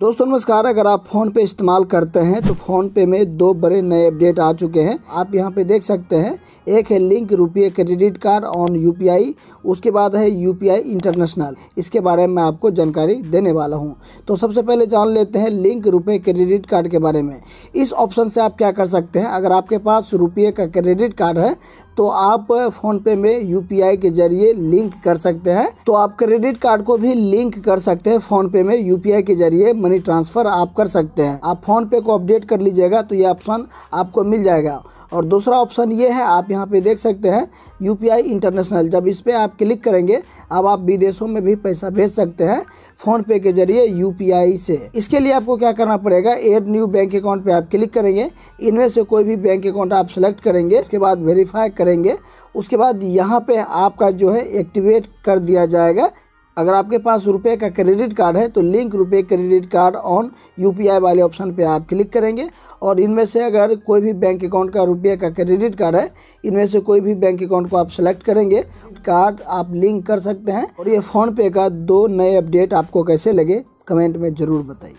दोस्तों नमस्कार अगर आप फ़ोन पे इस्तेमाल करते हैं तो फ़ोन पे में दो बड़े नए अपडेट आ चुके हैं आप यहाँ पे देख सकते हैं एक है लिंक रुपये क्रेडिट कार्ड ऑन यूपीआई उसके बाद है यूपीआई इंटरनेशनल इसके बारे में आपको जानकारी देने वाला हूँ तो सबसे पहले जान लेते हैं लिंक रुपये क्रेडिट कार्ड के बारे में इस ऑप्शन से आप क्या कर सकते हैं अगर आपके पास रुपये का क्रेडिट कार्ड है तो आप फ़ोनपे में यू के जरिए लिंक कर सकते हैं तो आप क्रेडिट कार्ड को भी लिंक कर सकते हैं फ़ोनपे में यू के जरिए मनी ट्रांसफ़र आप कर सकते हैं आप फ़ोन पे को अपडेट कर लीजिएगा तो ये ऑप्शन आपको मिल जाएगा और दूसरा ऑप्शन ये है आप यहाँ पे देख सकते हैं यू इंटरनेशनल जब इस पर आप क्लिक करेंगे अब आप विदेशों में भी पैसा भेज सकते हैं फ़ोनपे के जरिए यू से इसके लिए आपको क्या करना पड़ेगा एड न्यू बैंक अकाउंट पर आप क्लिक करेंगे इनमें से कोई भी बैंक अकाउंट आप सेलेक्ट करेंगे उसके बाद वेरीफाई करेंगे उसके बाद यहाँ पर आपका जो है एक्टिवेट कर दिया जाएगा अगर आपके पास रुपए का क्रेडिट कार्ड है तो link RuPay credit card on UPI वाले ऑप्शन पे आप क्लिक करेंगे और इनमें से अगर कोई भी बैंक अकाउंट का रुपए का क्रेडिट कार्ड है इनमें से कोई भी बैंक अकाउंट को आप सेलेक्ट करेंगे कार्ड आप लिंक कर सकते हैं और ये फ़ोनपे का दो नए अपडेट आपको कैसे लगे कमेंट में ज़रूर बताइए